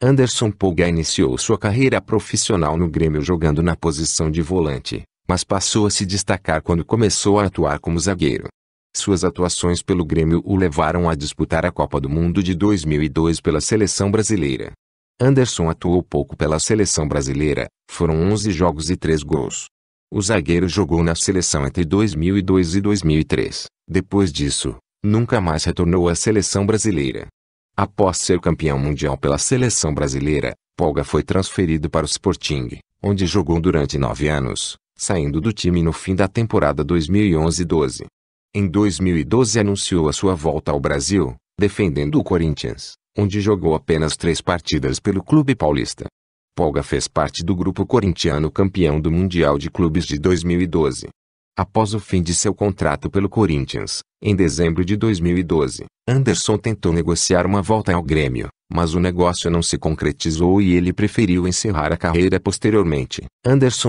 Anderson Polga iniciou sua carreira profissional no Grêmio jogando na posição de volante, mas passou a se destacar quando começou a atuar como zagueiro. Suas atuações pelo Grêmio o levaram a disputar a Copa do Mundo de 2002 pela seleção brasileira. Anderson atuou pouco pela seleção brasileira, foram 11 jogos e 3 gols. O zagueiro jogou na seleção entre 2002 e 2003. Depois disso, nunca mais retornou à seleção brasileira. Após ser campeão mundial pela seleção brasileira, Polga foi transferido para o Sporting, onde jogou durante nove anos, saindo do time no fim da temporada 2011-12. Em 2012 anunciou a sua volta ao Brasil, defendendo o Corinthians, onde jogou apenas três partidas pelo clube paulista. Polga fez parte do grupo corintiano campeão do Mundial de Clubes de 2012. Após o fim de seu contrato pelo Corinthians, em dezembro de 2012, Anderson tentou negociar uma volta ao Grêmio, mas o negócio não se concretizou e ele preferiu encerrar a carreira posteriormente. Anderson